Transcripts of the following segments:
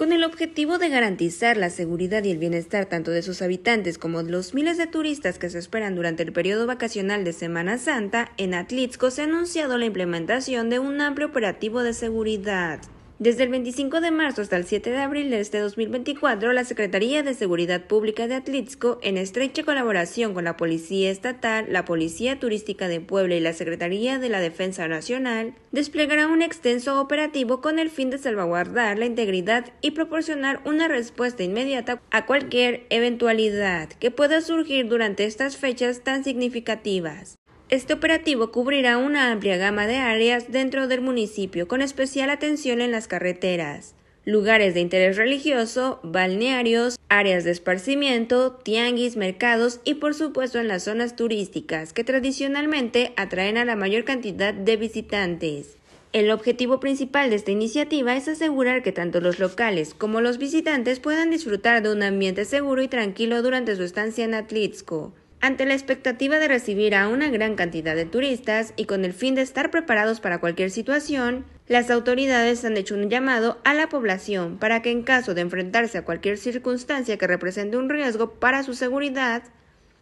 con el objetivo de garantizar la seguridad y el bienestar tanto de sus habitantes como de los miles de turistas que se esperan durante el periodo vacacional de Semana Santa, en Atlitzco se ha anunciado la implementación de un amplio operativo de seguridad. Desde el 25 de marzo hasta el 7 de abril de este 2024, la Secretaría de Seguridad Pública de Atlixco, en estrecha colaboración con la Policía Estatal, la Policía Turística de Puebla y la Secretaría de la Defensa Nacional, desplegará un extenso operativo con el fin de salvaguardar la integridad y proporcionar una respuesta inmediata a cualquier eventualidad que pueda surgir durante estas fechas tan significativas. Este operativo cubrirá una amplia gama de áreas dentro del municipio, con especial atención en las carreteras, lugares de interés religioso, balnearios, áreas de esparcimiento, tianguis, mercados y por supuesto en las zonas turísticas, que tradicionalmente atraen a la mayor cantidad de visitantes. El objetivo principal de esta iniciativa es asegurar que tanto los locales como los visitantes puedan disfrutar de un ambiente seguro y tranquilo durante su estancia en Atlitsco. Ante la expectativa de recibir a una gran cantidad de turistas y con el fin de estar preparados para cualquier situación, las autoridades han hecho un llamado a la población para que en caso de enfrentarse a cualquier circunstancia que represente un riesgo para su seguridad,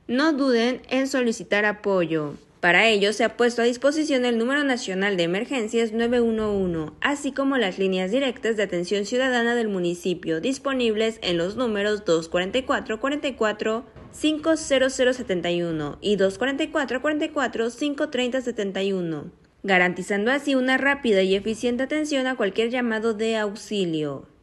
no duden en solicitar apoyo. Para ello se ha puesto a disposición el número nacional de emergencias 911, así como las líneas directas de atención ciudadana del municipio, disponibles en los números 244 44 50071 y 244 44 53071 garantizando así una rápida y eficiente atención a cualquier llamado de auxilio.